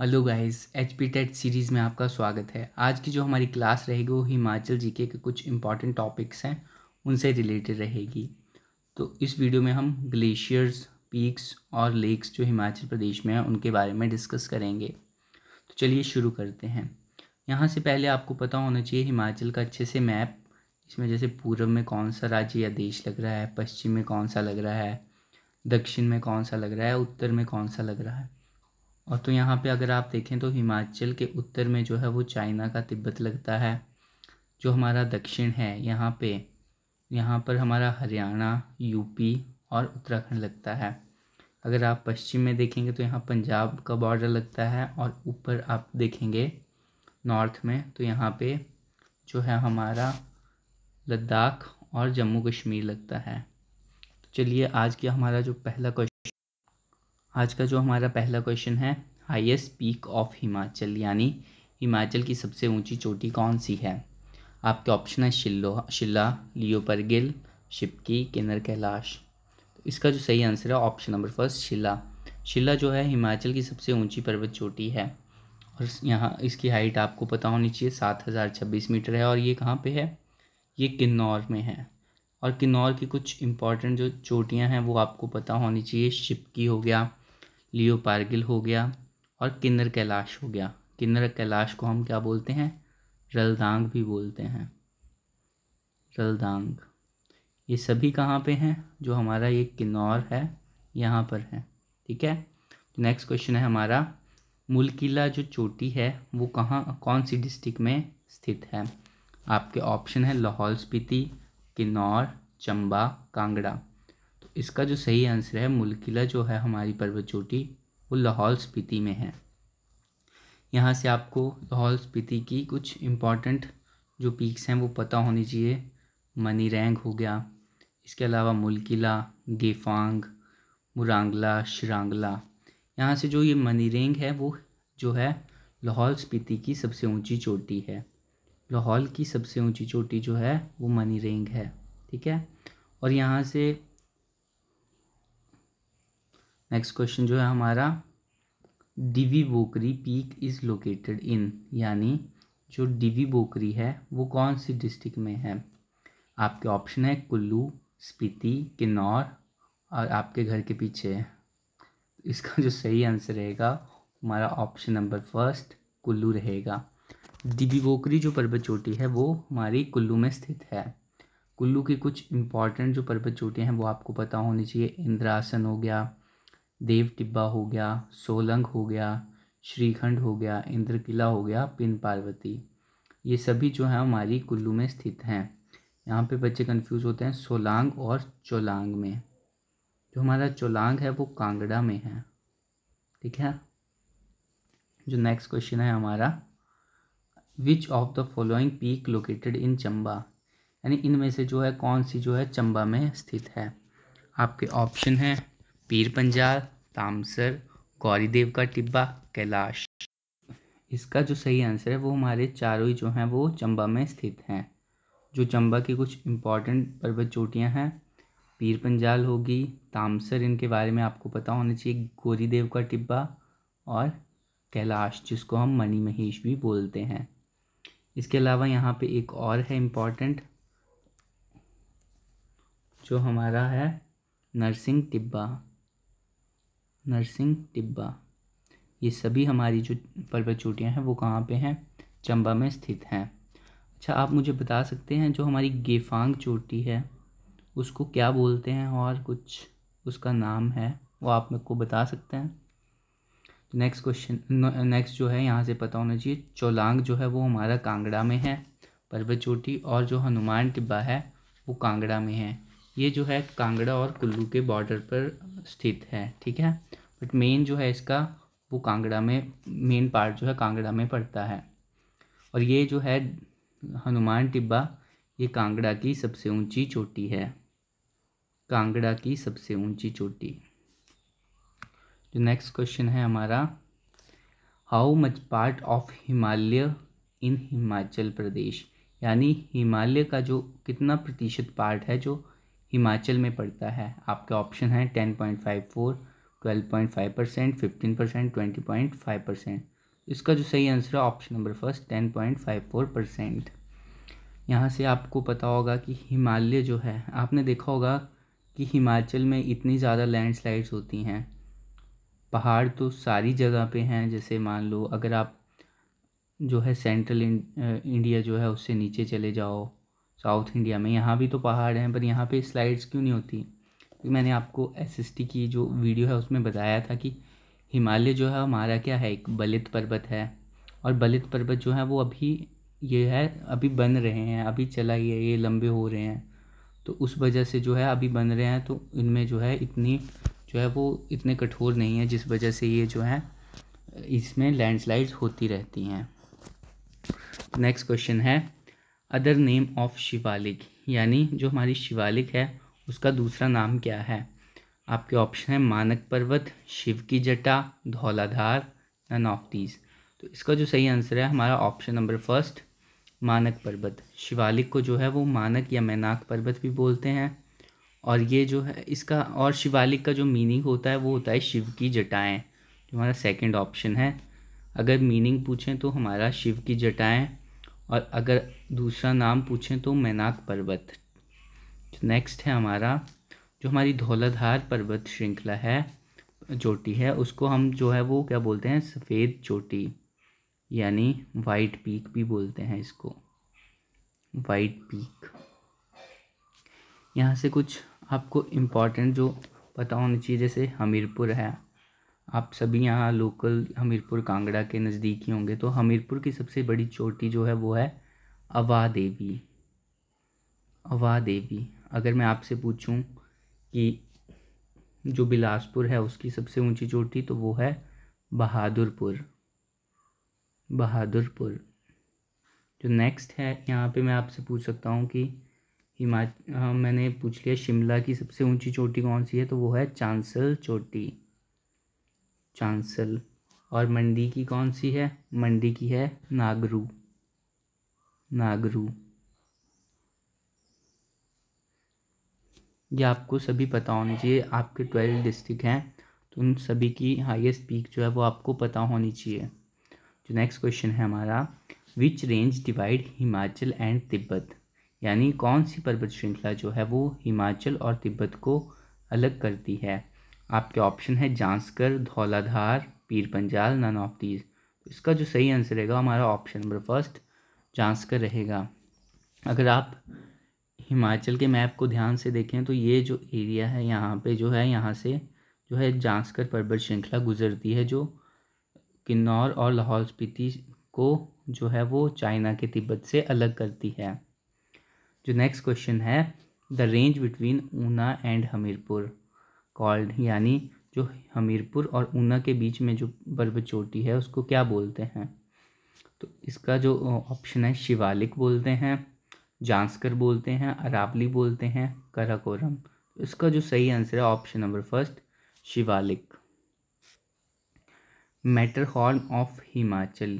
hello guys H P TET series में आपका स्वागत है आज की जो हमारी क्लास रहेगी वो हिमाचल जीके के कुछ इंपॉर्टेंट टॉपिक्स हैं उनसे रिलेटेड रहेगी तो इस वीडियो में हम ग्लेशियर्स पीक्स और लेक्स जो हिमाचल प्रदेश में हैं उनके बारे में डिस्कस करेंगे तो चलिए शुरू करते हैं यहाँ से पहले आपको पता होना चाहिए हिमाचल का अच्छे से मैप इसमें जैसे पूर्व में कौन सा राज्य या देश लग रहा है पश्चिम में कौन सा लग रहा है दक्षिण में कौन सा लग रहा है उत्तर में कौन सा लग रहा है और तो यहाँ पे अगर आप देखें तो हिमाचल के उत्तर में जो है वो चाइना का तिब्बत लगता है जो हमारा दक्षिण है यहाँ पे यहाँ पर हमारा हरियाणा यूपी और उत्तराखंड लगता है अगर आप पश्चिम में देखेंगे तो यहाँ पंजाब का बॉर्डर लगता है और ऊपर आप देखेंगे नॉर्थ में तो यहाँ पे जो है हमारा लद्दाख और जम्मू कश्मीर लगता है तो चलिए आज का हमारा जो पहला क्वेश्चन आज का जो हमारा पहला क्वेश्चन है हाईएस्ट पीक ऑफ हिमाचल यानी हिमाचल की सबसे ऊंची चोटी कौन सी है आपके ऑप्शन है शिल्लो शिला लियोपरगिल शिपकी किन्नर कैलाश तो इसका जो सही आंसर है ऑप्शन नंबर फर्स्ट शिला शिला जो है हिमाचल की सबसे ऊंची पर्वत चोटी है और यहाँ इसकी हाइट आपको पता होनी चाहिए सात हज़ार छब्बीस मीटर है और ये कहाँ पे है ये किन्नौर में है और किन्नौर की कुछ इम्पॉर्टेंट जो चोटियाँ हैं वो आपको पता होनी चाहिए शिपकी हो गया लियो पार्गिल हो गया और किन्नर कैलाश हो गया किन्नर कैलाश को हम क्या बोलते हैं रलदांग भी बोलते हैं रलदांग ये सभी कहाँ पे हैं जो हमारा ये किन्नौर है यहाँ पर है ठीक है नेक्स्ट क्वेश्चन है हमारा मूल किला जो चोटी है वो कहाँ कौन सी डिस्ट्रिक्ट में स्थित है आपके ऑप्शन है लाहौल स्पीति किन्नौर चंबा कांगड़ा इसका जो सही आंसर है मुलकिला जो है हमारी पर्वत चोटी वो लाहौल स्पीति में है यहाँ से आपको लाहौल स्पीति की कुछ इम्पॉर्टेंट जो पीक्स हैं वो पता होनी चाहिए मनी रैंग हो गया इसके अलावा मुलकिला गेफांग मुरांगला श्रांगला यहाँ से जो ये मनीरेंग है वो जो है लाहौल स्पीति की सबसे ऊंची चोटी है लाहौल की सबसे ऊंची चोटी जो है वो मनीरेंग है ठीक है और यहाँ से नेक्स्ट क्वेश्चन जो है हमारा डिवी बोकरी पीक इज़ लोकेटेड इन यानी जो डिवी बोकरी है वो कौन सी डिस्ट्रिक्ट में है आपके ऑप्शन है कुल्लू स्पीति किन्नौर और आपके घर के पीछे इसका जो सही आंसर रहेगा हमारा ऑप्शन नंबर फर्स्ट कुल्लू रहेगा डिबी बोकरी जो पर्वत चोटी है वो हमारी कुल्लू में स्थित है कुल्लू की कुछ इंपॉर्टेंट जो पर्वत चोटियाँ हैं वो आपको पता होनी चाहिए इंद्रासन हो गया देव टिब्बा हो गया सोलंग हो गया श्रीखंड हो गया इंद्र किला हो गया पिन पार्वती ये सभी जो हैं हमारी कुल्लू में स्थित हैं यहाँ पे बच्चे कंफ्यूज होते हैं सोलांग और चोलांग में जो हमारा चोलांग है वो कांगड़ा में है ठीक है जो नेक्स्ट क्वेश्चन है हमारा which of the following peak located in Chamba यानी इनमें से जो है कौन सी जो है चंबा में स्थित है आपके ऑप्शन हैं पीर पंजाल तामसर गौरी देव का टिब्बा कैलाश इसका जो सही आंसर है वो हमारे चारों ही जो हैं वो चंबा में स्थित हैं जो चंबा की कुछ इम्पॉर्टेंट पर्वत चोटियाँ हैं पीर पंजाल होगी तामसर इनके बारे में आपको पता होना चाहिए गौरी देव का टिब्बा और कैलाश जिसको हम मणि महेश भी बोलते हैं इसके अलावा यहाँ पे एक और है इम्पॉर्टेंट जो हमारा है नरसिंह टिब्बा नरसिंह टिब्बा ये सभी हमारी जो पर्वत चोटियाँ हैं वो कहाँ पे हैं चंबा में स्थित हैं अच्छा आप मुझे बता सकते हैं जो हमारी गेफांग चोटी है उसको क्या बोलते हैं और कुछ उसका नाम है वो आप मेरे को बता सकते हैं नेक्स्ट क्वेश्चन नेक्स्ट जो है यहाँ से पता होना चाहिए चोलांग जो है वो हमारा कांगड़ा में है पर्वत चोटी और जो हनुमान टिब्बा है वो कांगड़ा में है ये जो है कांगड़ा और कुल्लू के बॉर्डर पर स्थित है ठीक है बट मेन जो है इसका वो कांगड़ा में मेन पार्ट जो है कांगड़ा में पड़ता है और ये जो है हनुमान टिब्बा ये कांगड़ा की सबसे ऊंची चोटी है कांगड़ा की सबसे ऊंची चोटी जो नेक्स्ट क्वेश्चन है हमारा how much part of Himalaya in Himachal Pradesh यानी हिमालय का जो कितना प्रतिशत पार्ट है जो हिमाचल में पड़ता है आपके ऑप्शन है ten point five four twelve point five percent fifteen percent twenty point five percent इसका जो सही आंसर है option number first ten point five four percent यहाँ से आपको पता होगा कि हिमालय जो है आपने देखा होगा कि हिमाचल में इतनी ज़्यादा लैंडस्लाइड्स होती हैं पहाड़ तो सारी जगह पे हैं जैसे मान लो अगर आप जो है सेंट्रल इंडिया जो है उससे नीचे चले जाओ साउथ इंडिया में यहाँ भी तो पहाड़ हैं पर यहाँ पे स्लाइड्स क्यों नहीं होती क्योंकि मैंने आपको एस की जो वीडियो है उसमें बताया था कि हिमालय जो है हमारा क्या है एक बलित पर्वत है और बलित पर्वत जो है वो अभी ये है अभी बन रहे हैं अभी चला ही है ये लंबे हो रहे हैं तो उस वजह से जो है अभी बन रहे हैं तो इनमें जो है इतनी जो है वो इतने कठोर नहीं है जिस वजह से ये जो है इसमें लैंडस्लाइड्स होती रहती हैं नेक्स्ट क्वेश्चन है अदर नेम ऑफ शिवालिक यानी जो हमारी शिवालिक है उसका दूसरा नाम क्या है आपके ऑप्शन है मानक पर्वत शिव की जटा धौलाधार या ऑफ तो इसका जो सही आंसर है हमारा ऑप्शन नंबर फर्स्ट मानक पर्वत शिवालिक को जो है वो मानक या मैनाक पर्वत भी बोलते हैं और ये जो है इसका और शिवालिक का जो मीनिंग होता है वो होता है शिव की जटाएँ जो हमारा सेकेंड ऑप्शन है अगर मीनिंग पूछें तो हमारा शिव की जटाएँ और अगर दूसरा नाम पूछें तो मैनाक पर्वत नेक्स्ट है हमारा जो हमारी धौलाधार पर्वत श्रृंखला है चोटी है उसको हम जो है वो क्या बोलते हैं सफ़ेद चोटी यानी वाइट पीक भी बोलते हैं इसको वाइट पीक यहाँ से कुछ आपको इम्पॉर्टेंट जो पता होना चाहिए जैसे हमीरपुर है आप सभी यहाँ लोकल हमीरपुर कांगड़ा के नज़दीक ही होंगे तो हमीरपुर की सबसे बड़ी चोटी जो है वो है अवा देवी अवा देवी अगर मैं आपसे पूछूं कि जो बिलासपुर है उसकी सबसे ऊंची चोटी तो वो है बहादुरपुर बहादुरपुर जो नेक्स्ट है यहाँ पे मैं आपसे पूछ सकता हूँ कि हिमाचल हाँ, मैंने पूछ लिया शिमला की सबसे ऊंची चोटी कौन सी है तो वो है चांसल चोटी चांसल और मंडी की कौन सी है मंडी की है नागरू नागरू ये आपको सभी पता होनी चाहिए आपके ट्वेल्व डिस्ट्रिक्ट हैं तो उन सभी की हाईएस्ट पीक जो है वो आपको पता होनी चाहिए जो नेक्स्ट क्वेश्चन है हमारा which range divide Himachal and Tibet यानी कौन सी पर्वत श्रृंखला जो है वो हिमाचल और तिब्बत को अलग करती है आपके ऑप्शन है जांसकर धौलाधार पीर पंजाल नन ऑफ दीज इसका जो सही आंसर रहेगा हमारा ऑप्शन नंबर फर्स्ट जांसकर रहेगा अगर आप हिमाचल के मैप को ध्यान से देखें तो ये जो एरिया है यहाँ पे जो है यहाँ से जो है जांसकर पर्वत श्रृंखला गुजरती है जो किन्नौर और लाहौल स्पीति को जो है वो चाइना के तिब्बत से अलग करती है जो नेक्स्ट क्वेश्चन है the range between Una and Hamirpur called यानी जो हमीरपुर और ऊना के बीच में जो पर्वत चोटी है उसको क्या बोलते हैं तो इसका जो ऑप्शन है शिवालिक बोलते हैं जांस्कर बोलते हैं अरावली बोलते हैं कराकोरम तो इसका जो सही आंसर है option number first Shivalik Matterhorn of Himachal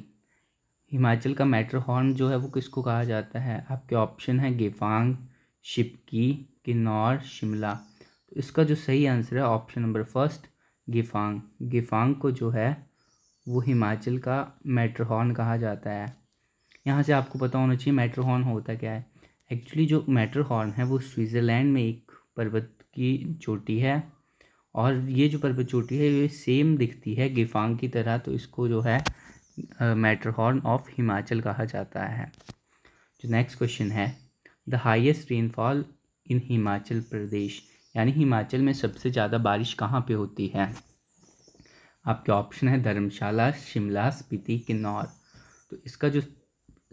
Himachal का मेटर हॉर्न जो है वो किसको कहा जाता है आपके ऑप्शन है गेफांग शिपकी किन्नौर शिमला तो इसका जो सही आंसर है option number first Gephang Gephang को जो है वो हिमाचल का मेट्रोहॉर्न हॉर्न कहा जाता है यहाँ से आपको पता होना चाहिए मेटर हॉर्न होता क्या है एक्चुअली जो मेटर हॉर्न है वो स्विट्ज़रलैंड में एक पर्वत की चोटी है और ये जो पर्वत चोटी है ये सेम दिखती है गिफांग की तरह तो इसको जो है मेटर हॉर्न ऑफ हिमाचल कहा जाता है जो नेक्स्ट क्वेश्चन है the highest rainfall in Himachal Pradesh यानी हिमाचल में सबसे ज़्यादा बारिश कहाँ पे होती है आपके ऑप्शन है धर्मशाला शिमला स्पीति किन्नौर तो इसका जो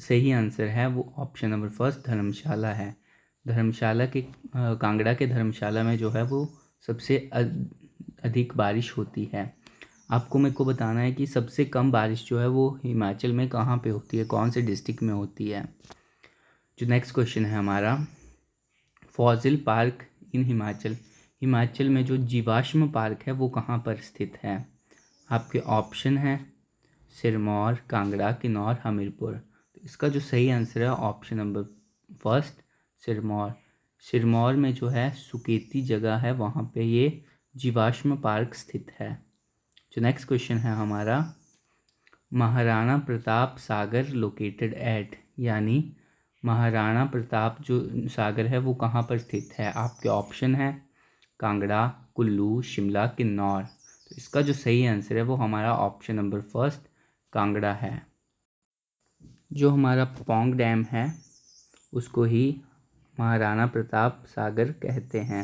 सही आंसर है वो ऑप्शन नंबर फर्स्ट धर्मशाला है धर्मशाला के कांगड़ा के धर्मशाला में जो है वो सबसे अधिक बारिश होती है आपको मेरे को बताना है कि सबसे कम बारिश जो है वो हिमाचल में कहाँ पे होती है कौन से डिस्ट्रिक्ट में होती है जो नेक्स्ट क्वेश्चन है हमारा fossil park in Himachal Himachal में जो जीवाश्म पार्क है वो कहाँ पर स्थित है आपके ऑप्शन हैं सिरमौर कांगड़ा किन्नौर हमीरपुर इसका जो सही आंसर है option number first Sirmaur Sirmaur में जो है सुकेती जगह है वहाँ पे ये जीवाश्म पार्क स्थित है जो नेक्स्ट क्वेश्चन है हमारा महाराणा प्रताप सागर लोकेटेड एट यानी महाराणा प्रताप जो सागर है वो कहाँ पर स्थित है आपके ऑप्शन है कांगड़ा कुल्लू शिमला किन्नौर तो इसका जो सही आंसर है वो हमारा ऑप्शन नंबर फर्स्ट कांगड़ा है जो हमारा पोंग डैम है उसको ही महाराणा प्रताप सागर कहते हैं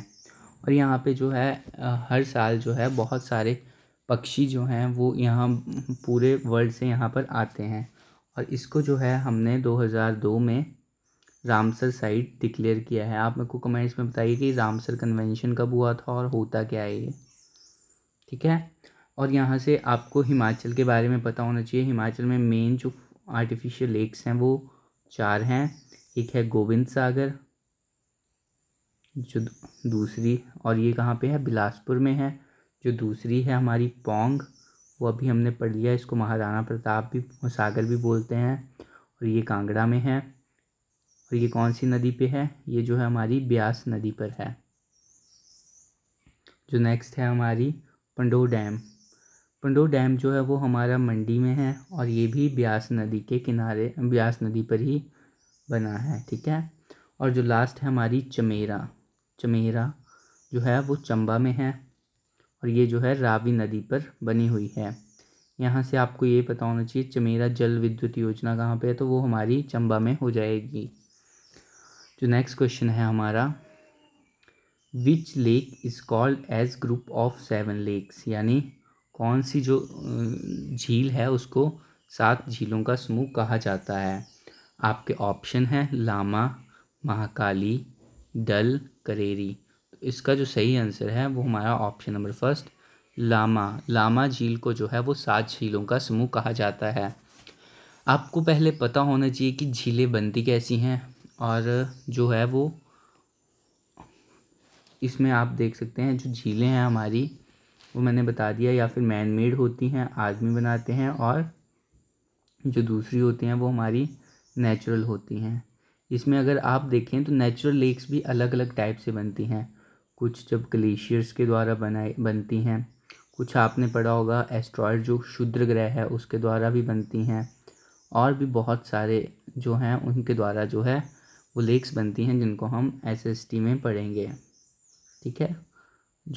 और यहाँ पे जो है हर साल जो है बहुत सारे पक्षी जो हैं वो यहाँ पूरे वर्ल्ड से यहाँ पर आते हैं और इसको जो है हमने 2002 में रामसर साइट डिक्लेयर किया है आप मेरे को कमेंट्स में बताइए कि रामसर कन्वेंशन कब हुआ था और होता क्या है ये ठीक है और यहाँ से आपको हिमाचल के बारे में पता होना चाहिए हिमाचल में मेन जो आर्टिफिशियल लेक्स हैं वो चार हैं एक है गोविंद सागर जो दूसरी और ये कहाँ पे है बिलासपुर में है जो दूसरी है हमारी पोंग वो अभी हमने पढ़ लिया इसको महाराणा प्रताप भी सागर भी बोलते हैं और ये कांगड़ा में है और ये कौन सी नदी पे है ये जो है हमारी ब्यास नदी पर है जो नेक्स्ट है हमारी पंडो डैम पंडो डैम जो है वो हमारा मंडी में है और ये भी ब्यास नदी के किनारे ब्यास नदी पर ही बना है ठीक है और जो लास्ट है हमारी चमेरा चमेरा जो है वो चंबा में है और ये जो है रावी नदी पर बनी हुई है यहाँ से आपको ये पता होना चाहिए चमेरा जल विद्युत योजना कहाँ पे है तो वो हमारी चंबा में हो जाएगी जो नेक्स्ट क्वेश्चन है हमारा which lake is called as group of seven lakes यानी कौन सी जो झील है उसको सात झीलों का समूह कहा जाता है आपके ऑप्शन हैं लामा महाकाली डल करेरी तो इसका जो सही आंसर है वो हमारा option number first Lama Lama झील को जो है वो सात झीलों का समूह कहा जाता है आपको पहले पता होना चाहिए कि झीलें बनती कैसी हैं और जो है वो इसमें आप देख सकते हैं जो झीलें हैं हमारी वो मैंने बता दिया या फिर मैन मेड होती हैं आदमी बनाते हैं और जो दूसरी होती हैं वो हमारी नेचुरल होती हैं इसमें अगर आप देखें तो नेचुरल लेक्स भी अलग अलग टाइप से बनती हैं कुछ जब ग्लेशियर्स के द्वारा बनाए बनती हैं कुछ आपने पढ़ा होगा एस्ट्रॉयड जो क्षुद्र ग्रह है उसके द्वारा भी बनती हैं और भी बहुत सारे जो हैं उनके द्वारा जो है वो लेक्स बनती हैं जिनको हम एस में पढ़ेंगे ठीक है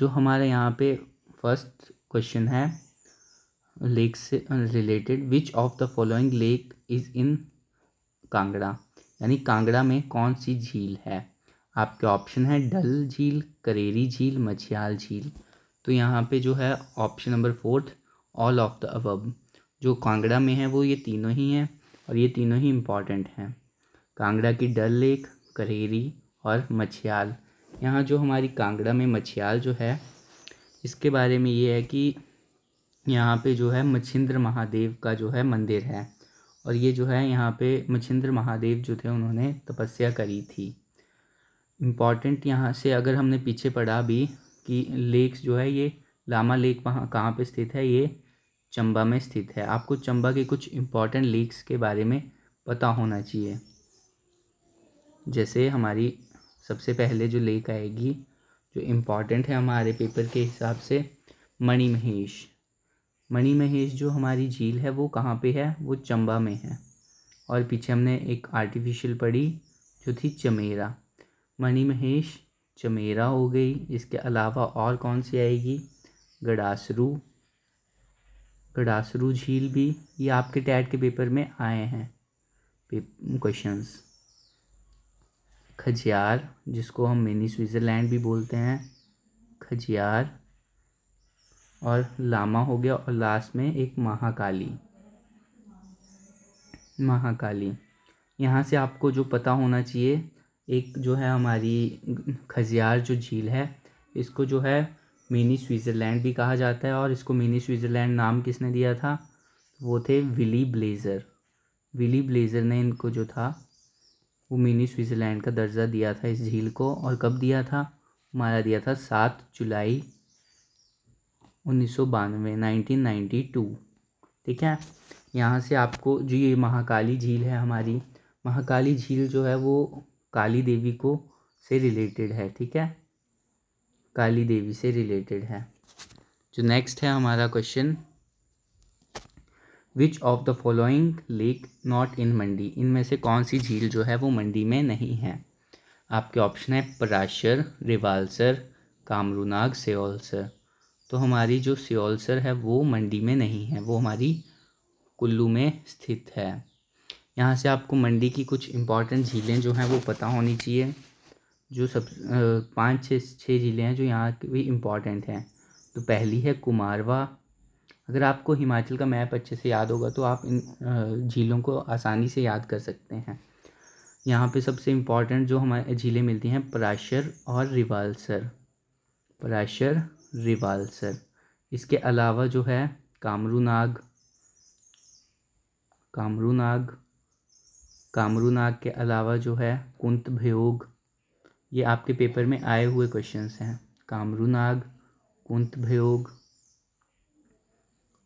जो हमारे यहाँ पे फर्स्ट क्वेश्चन है लेक से related which of the following lake is in Kangra यानी कांगड़ा में कौन सी झील है आपके ऑप्शन है डल झील करेरी झील मछियाल झील तो यहाँ पे जो है option number fourth all of the above जो कांगड़ा में है वो ये तीनों ही हैं और ये तीनों ही इम्पॉर्टेंट हैं कांगड़ा की डल लेक करेरी और मछियाल यहाँ जो हमारी कांगड़ा में मछियाल जो है इसके बारे में ये है कि यहाँ पे जो है मच्छिंद्र महादेव का जो है मंदिर है और ये जो है यहाँ पे मच्छिंद्र महादेव जो थे उन्होंने तपस्या करी थी इम्पॉर्टेंट यहाँ से अगर हमने पीछे पढ़ा भी कि लेक्स जो है ये लामा लेक वहाँ कहाँ पर स्थित है ये चंबा में स्थित है आपको चंबा के कुछ इम्पॉर्टेंट लेक्स के बारे में पता होना चाहिए जैसे हमारी सबसे पहले जो लेक आएगी जो इम्पॉर्टेंट है हमारे पेपर के हिसाब से मणि महेश मणि महेश जो हमारी झील है वो कहाँ पे है वो चंबा में है और पीछे हमने एक आर्टिफिशियल पढ़ी जो थी चमेरा मणि महेश चमेरा हो गई इसके अलावा और कौन सी आएगी गड़ासरू गड़ासरू झील भी ये आपके टैट के पेपर में आए हैं क्वेश्चंस खजियार जिसको हम मिनी स्विट्ज़रलैंड भी बोलते हैं खजियार और लामा हो गया और लास्ट में एक महाकाली महाकाली यहाँ से आपको जो पता होना चाहिए एक जो है हमारी खजियार जो झील है इसको जो है मिनी स्विट्ज़रलैंड भी कहा जाता है और इसको मिनी स्विट्ज़रलैंड नाम किसने दिया था वो थे विली ब्लेज़र विली ब्लेज़र ने इनको जो था वो मिनी स्विट्ज़रलैंड का दर्जा दिया था इस झील को और कब दिया था मारा दिया था सात जुलाई उन्नीस सौ बानवे नाइनटीन नाइन्टी टू ठीक है यहाँ से आपको जो ये महाकाली झील है हमारी महाकाली झील जो है वो काली देवी को से रिलेटेड है ठीक है काली देवी से रिलेटेड है जो नेक्स्ट है हमारा question which of the following lake not in Mandi इनमें से कौन सी झील जो है वो मंडी में नहीं है आपके ऑप्शन है पराशर रिवालसर कामरूनाग सियोलसर तो हमारी जो सियोलसर है वो मंडी में नहीं है वो हमारी कुल्लू में स्थित है यहाँ से आपको मंडी की कुछ इम्पॉर्टेंट झीलें जो हैं वो पता होनी चाहिए जो सब पाँच छः छः झीलें हैं जो यहाँ की भी इम्पॉर्टेंट हैं तो पहली है कुमारवा अगर आपको हिमाचल का मैप अच्छे से याद होगा तो आप इन झीलों को आसानी से याद कर सकते हैं यहाँ पे सबसे इम्पॉर्टेंट जो हमारे झीलें मिलती हैं पराशर और रिवालसर पराशर रिवालसर इसके अलावा जो है कामरूनाग कामरूनाग कामरूनाग के अलावा जो है कुंत भयोग ये आपके पेपर में आए हुए क्वेश्चंस हैं कामरूनाग कुंत भयोग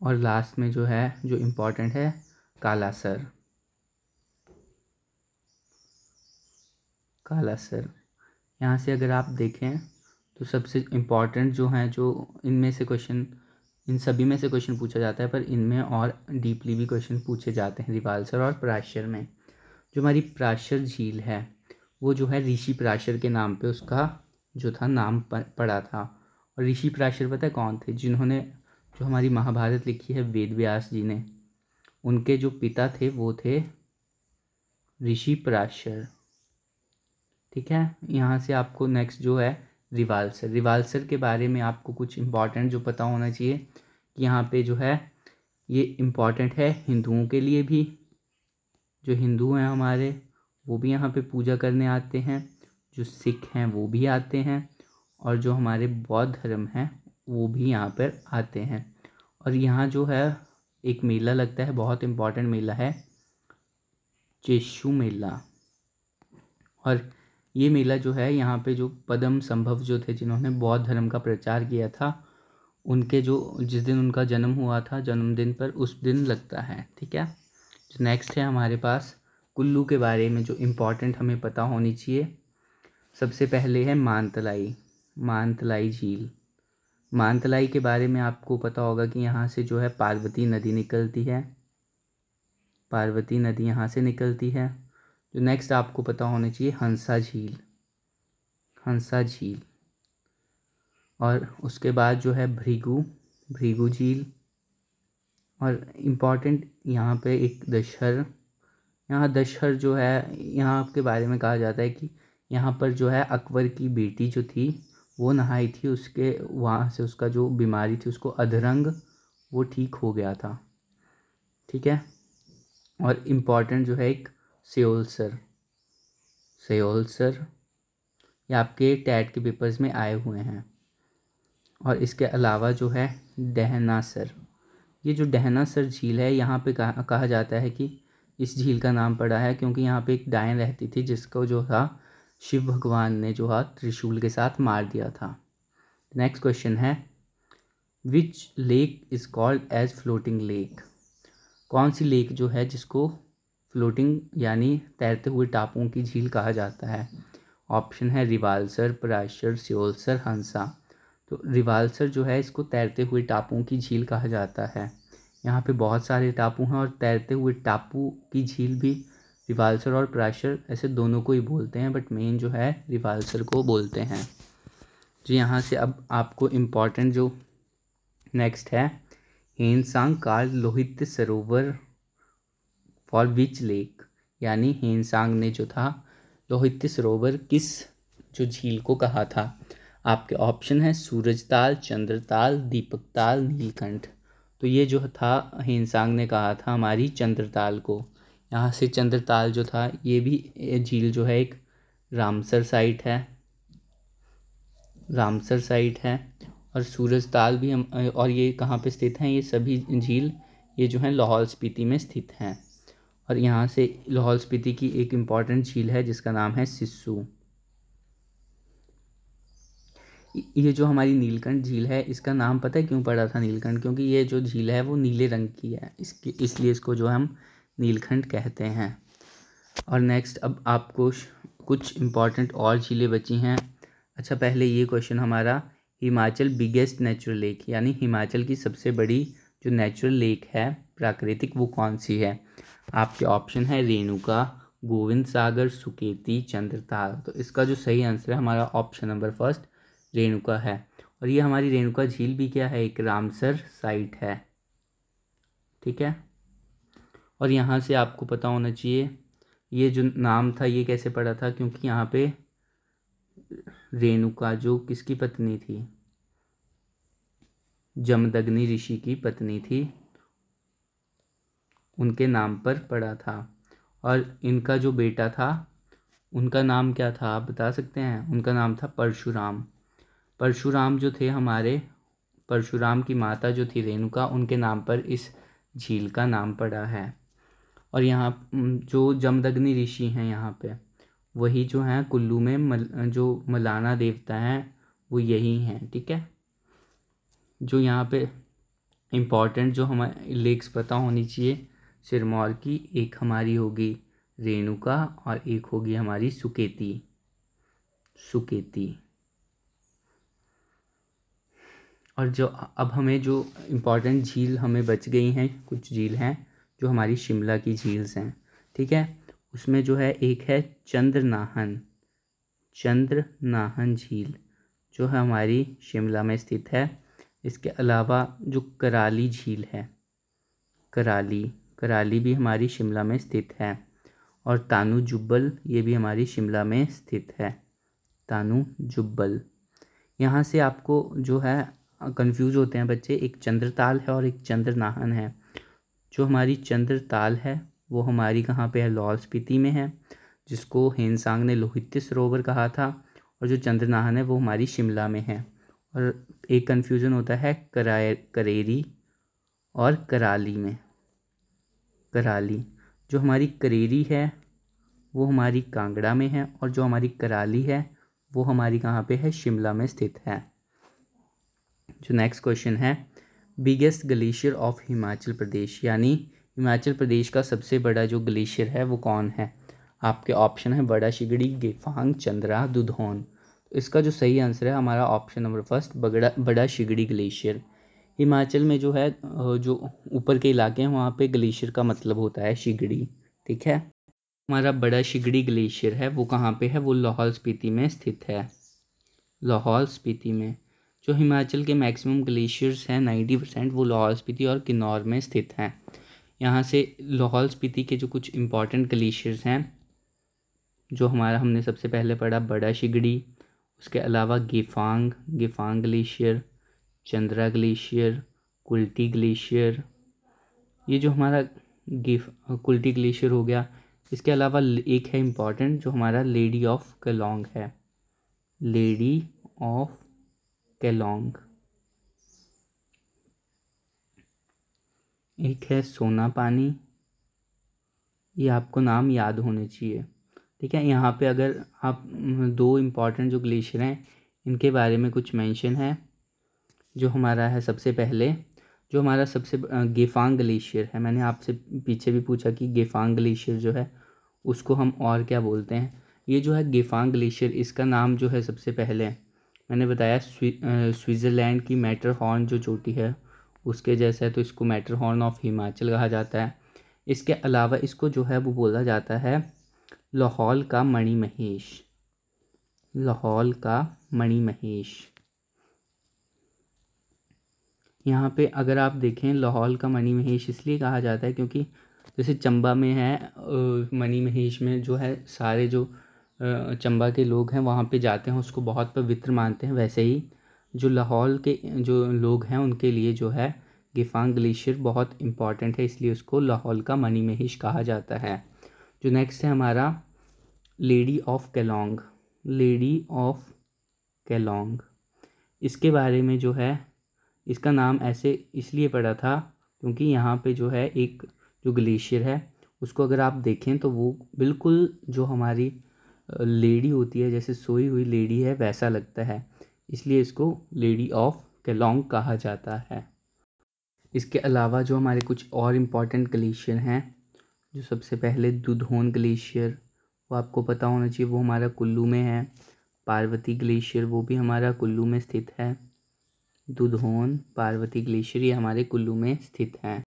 और लास्ट में जो है जो इम्पोर्टेंट है काला सर काला सर यहाँ से अगर आप देखें तो सबसे इम्पॉर्टेंट जो है जो इनमें से क्वेश्चन इन सभी में से क्वेश्चन पूछा जाता है पर इनमें और डीपली भी क्वेश्चन पूछे जाते हैं रिवाल सर और प्राशर में जो हमारी प्राशर झील है वो जो है ऋषि प्राशर के नाम पे उसका जो था नाम पड़ा था और ऋषि प्राशर पता है कौन थे जिन्होंने जो हमारी महाभारत लिखी है वेद व्यास जी ने उनके जो पिता थे वो थे ऋषि पराशर ठीक है यहाँ से आपको नेक्स्ट जो है रिवाल्सर रिवाल्सर के बारे में आपको कुछ इम्पॉर्टेंट जो पता होना चाहिए कि यहाँ पे जो है ये इम्पॉर्टेंट है हिंदुओं के लिए भी जो हिंदू हैं हमारे वो भी यहाँ पे पूजा करने आते हैं जो सिख हैं वो भी आते हैं और जो हमारे बौद्ध धर्म हैं वो भी यहाँ पर आते हैं और यहाँ जो है एक मेला लगता है बहुत इम्पॉर्टेंट मेला है चेशु मेला और ये मेला जो है यहाँ पे जो पदम संभव जो थे जिन्होंने बौद्ध धर्म का प्रचार किया था उनके जो जिस दिन उनका जन्म हुआ था जन्मदिन पर उस दिन लगता है ठीक है जो नेक्स्ट है हमारे पास कुल्लू के बारे में जो इम्पोर्टेंट हमें पता होनी चाहिए सबसे पहले है मानतलाई मानतलाई झील मानतलाई के बारे में आपको पता होगा कि यहाँ से जो है पार्वती नदी निकलती है पार्वती नदी यहाँ से निकलती है जो नेक्स्ट आपको पता होना चाहिए हंसा झील हंसा झील और उसके बाद जो है भृगु भृगु झील और इम्पॉर्टेंट यहाँ पे एक दशहर यहाँ दशहर जो है यहाँ आपके बारे में कहा जाता है कि यहाँ पर जो है अकबर की बेटी जो थी वो नहाई थी उसके वहाँ से उसका जो बीमारी थी उसको अधरंग वो ठीक हो गया था ठीक है और इम्पॉर्टेंट जो है एक सेओल सर ये आपके टैट के पेपर्स में आए हुए हैं और इसके अलावा जो है डहना सर ये जो डहना सर झील है यहाँ पे कहा, कहा जाता है कि इस झील का नाम पड़ा है क्योंकि यहाँ पे एक डायन रहती थी जिसको जो था शिव भगवान ने जो है त्रिशूल के साथ मार दिया था नेक्स्ट क्वेश्चन है which lake is called as floating lake कौन सी लेक जो है जिसको फ्लोटिंग यानी तैरते हुए टापुओं की झील कहा जाता है ऑप्शन है रिवाल्सर पराशर सियोलसर हंसा तो रिवाल्सर जो है इसको तैरते हुए टापुओं की झील कहा जाता है यहाँ पे बहुत सारे टापू हैं और तैरते हुए टापू की झील भी रिवाल्सर और क्रैशर ऐसे दोनों को ही बोलते हैं बट मेन जो है रिवाल्सर को बोलते हैं जी यहाँ से अब आपको इम्पॉर्टेंट जो नेक्स्ट है हेनसांग काल Lohit Sarovar for which lake यानी हेनसांग ने जो था लोहित सरोवर किस जो झील को कहा था आपके ऑप्शन है सूरजताल चंद्रताल दीपकताल नीलकंठ तो ये जो था हेनसांग ने कहा था हमारी चंद्रताल को यहाँ से चंद्रताल जो था ये भी झील जो है एक रामसर साइट है रामसर साइट है और सूरज ताल भी हम और ये कहाँ पे स्थित हैं ये सभी झील ये जो है लाहौल स्पीति में स्थित हैं और यहाँ से लाहौल स्पीति की एक इम्पॉर्टेंट झील है जिसका नाम है सिस्सू ये जो हमारी नीलकंठ झील है इसका नाम पता है क्यों पड़ा था नीलकंठ क्योंकि ये जो झील है वो नीले रंग की है इसके इसलिए इसको जो हम नीलखंड कहते हैं और नेक्स्ट अब आपको कुछ इम्पॉर्टेंट और झीलें बची हैं अच्छा पहले ये क्वेश्चन हमारा हिमाचल बिगेस्ट नेचुरल लेक यानी हिमाचल की सबसे बड़ी जो नेचुरल लेक है प्राकृतिक वो कौन सी है आपके ऑप्शन है रेणुका गोविंद सागर सुकेती चंद्रताल तो इसका जो सही आंसर है हमारा ऑप्शन नंबर फर्स्ट रेणुका है और ये हमारी रेणुका झील भी क्या है एक रामसर साइट है ठीक है और यहाँ से आपको पता होना चाहिए ये जो नाम था ये कैसे पड़ा था क्योंकि यहाँ पे रेणुका जो किसकी पत्नी थी जमदग्नि ऋषि की पत्नी थी उनके नाम पर पड़ा था और इनका जो बेटा था उनका नाम क्या था आप बता सकते हैं उनका नाम था परशुराम परशुराम जो थे हमारे परशुराम की माता जो थी रेणुका उनके नाम पर इस झील का नाम पड़ा है और यहाँ जो जमदग्नि ऋषि हैं यहाँ पे वही जो हैं कुल्लू में मल, जो मलाना देवता हैं वो यही हैं ठीक है जो यहाँ पे इम्पॉर्टेंट जो हमारे लेक्स पता होनी चाहिए सिरमौर की एक हमारी होगी रेणुका और एक होगी हमारी सुकेती सुकेती और जो अब हमें जो इम्पोर्टेंट झील हमें बच गई हैं कुछ झील हैं जो हमारी शिमला की झील्स हैं ठीक है उसमें जो है एक है चंद्रनाहन चंद्रनाहन झील जो है हमारी शिमला में स्थित है इसके अलावा जो कराली झील है कराली कराली भी हमारी शिमला में स्थित है और तानू जुब्बल ये भी हमारी शिमला में स्थित है तानू जुब्बल यहाँ से आपको जो है कंफ्यूज होते हैं बच्चे एक चंद्रताल है और एक चंद्रनाहन है जो हमारी चंद्र ताल है वो हमारी कहाँ पे है लाहौल स्पीति में है जिसको हेनसांग ने लोहित्य सरोवर कहा था और जो चंद्रनाहन है वो हमारी शिमला में है और एक कन्फ्यूज़न होता है कराए करेरी और कराली में कराली जो हमारी करेरी है वो हमारी कांगड़ा में है और जो हमारी कराली है वो हमारी कहाँ पे है शिमला में स्थित है जो नेक्स्ट क्वेश्चन है biggest glacier of Himachal Pradesh यानी हिमाचल प्रदेश का सबसे बड़ा जो ग्लेशियर है वो कौन है आपके ऑप्शन है बड़ा शिगड़ी गेफांग चंद्रा दुधौन तो इसका जो सही आंसर है हमारा ऑप्शन नंबर फर्स्ट बगड़ा बड़ा शिगड़ी ग्लेशियर हिमाचल में जो है जो ऊपर के इलाके हैं वहाँ पे ग्लेशियर का मतलब होता है शिगड़ी ठीक है हमारा बड़ा शिगड़ी ग्लेशियर है वो कहाँ पे है वो लाहौल स्पीति में स्थित है लाहौल स्पीति में जो हिमाचल के मैक्सिमम ग्लेशियर्स हैं नाइन्टी परसेंट वो लाहौल स्पीति और किन्नौर में स्थित हैं यहाँ से लाहौल स्पीति के जो कुछ इम्पॉर्टेंट ग्लेशियर्स हैं जो हमारा हमने सबसे पहले पढ़ा बड़ा शिगड़ी उसके अलावा Gyephang Gyephang glacier Chandra glacier Kulti glacier ये जो हमारा गिफ कुल्टी ग्लेशियर हो गया इसके अलावा एक है इम्पॉर्टेंट जो हमारा लेडी ऑफ कलोंग है लेडी ऑफ केलोंग एक है सोना पानी ये आपको नाम याद होने चाहिए ठीक है यहाँ पे अगर आप दो इम्पॉर्टेंट जो ग्लेशियर हैं इनके बारे में कुछ मेंशन है जो हमारा है सबसे पहले जो हमारा सबसे गेफांग ग्लेशियर है मैंने आपसे पीछे भी पूछा कि गेफांग ग्लेशियर जो है उसको हम और क्या बोलते हैं ये जो है गेफांग ग्लेशियर इसका नाम जो है सबसे पहले है मैंने बताया स्विट्ज़रलैंड की मैटर हॉर्न जो चोटी है उसके जैसा है तो इसको मैटर हॉर्न ऑफ हिमाचल कहा जाता है इसके अलावा इसको जो है वो बोला जाता है लाहौल का मणि महेश लाहौल का मणि महेश यहाँ पे अगर आप देखें लाहौल का मणि महेश इसलिए कहा जाता है क्योंकि जैसे चंबा में है मणि महेश में जो है सारे जो चंबा के लोग हैं वहाँ पे जाते हैं उसको बहुत पवित्र मानते हैं वैसे ही जो लाहौल के जो लोग हैं उनके लिए जो है गिफांग ग्लेशियर बहुत इम्पॉर्टेंट है इसलिए उसको लाहौल का मनी महेश कहा जाता है जो नेक्स्ट है हमारा lady of Keylong lady of Keylong इसके बारे में जो है इसका नाम ऐसे इसलिए पड़ा था क्योंकि यहाँ पे जो है एक जो ग्लेशियर है उसको अगर आप देखें तो वो बिल्कुल जो हमारी लेडी होती है जैसे सोई हुई लेडी है वैसा लगता है इसलिए इसको लेडी ऑफ केलोंग कहा जाता है इसके अलावा जो हमारे कुछ और इम्पॉर्टेंट ग्लेशियर हैं जो सबसे पहले दुधोन ग्लेशियर वो आपको पता होना चाहिए वो हमारा कुल्लू में है पार्वती ग्लेशियर वो भी हमारा कुल्लू में स्थित है दुधोन पार्वती ग्लेशियर ये हमारे कुल्लू में स्थित हैं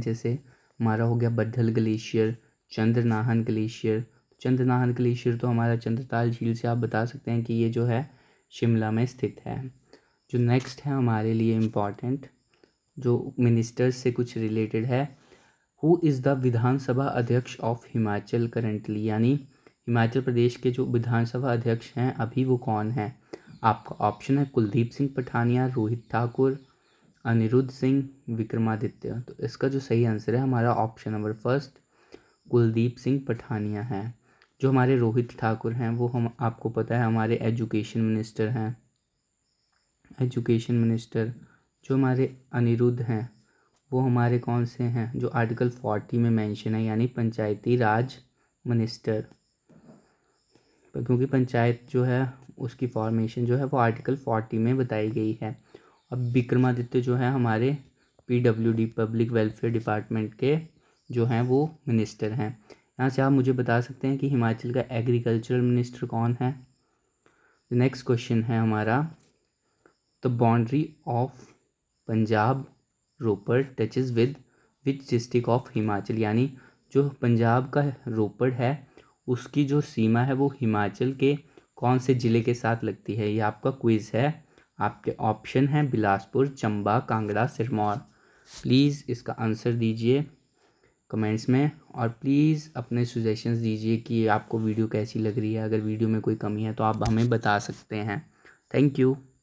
जैसे हमारा हो गया बद्धल glacier Chandranahan glacier Nahan glacier तो हमारा चंद्रताल झील से आप बता सकते हैं कि ये जो है शिमला में स्थित है जो नेक्स्ट है हमारे लिए इम्पॉर्टेंट जो मिनिस्टर्स से कुछ रिलेटेड है हु इज़ द विधानसभा अध्यक्ष ऑफ हिमाचल करंटली यानी हिमाचल प्रदेश के जो विधानसभा अध्यक्ष हैं अभी वो कौन हैं आपका ऑप्शन है कुलदीप सिंह पठानिया रोहित ठाकुर अनिरुद्ध सिंह विक्रमादित्य तो इसका जो सही आंसर है हमारा option number first Kuldeep Singh Pathania है जो हमारे रोहित ठाकुर हैं वो हम आपको पता है हमारे एजुकेशन मिनिस्टर हैं एजुकेशन मिनिस्टर जो हमारे अनिरुद्ध हैं वो हमारे कौन से हैं जो आर्टिकल फोर्टी में मेंशन है यानी पंचायती राज मिनिस्टर क्योंकि पंचायत जो है उसकी फॉर्मेशन जो है वो आर्टिकल फोर्टी में बताई गई है अब विक्रमादित्य जो है हमारे पीडब्ल्यूडी पब्लिक वेलफेयर डिपार्टमेंट के जो हैं वो मिनिस्टर हैं यहाँ से आप मुझे बता सकते हैं कि हिमाचल का एग्रीकल्चरल मिनिस्टर कौन है नेक्स्ट क्वेश्चन है हमारा the boundary of Punjab Ropar touches with which district of Himachal यानी जो पंजाब का रोपड़ है उसकी जो सीमा है वो हिमाचल के कौन से ज़िले के साथ लगती है ये आपका क्विज़ है आपके ऑप्शन हैं बिलासपुर चंबा कांगड़ा सिरमौर प्लीज़ इसका आंसर दीजिए कमेंट्स में और प्लीज़ अपने सुजेशंस दीजिए कि आपको वीडियो कैसी लग रही है अगर वीडियो में कोई कमी है तो आप हमें बता सकते हैं थैंक यू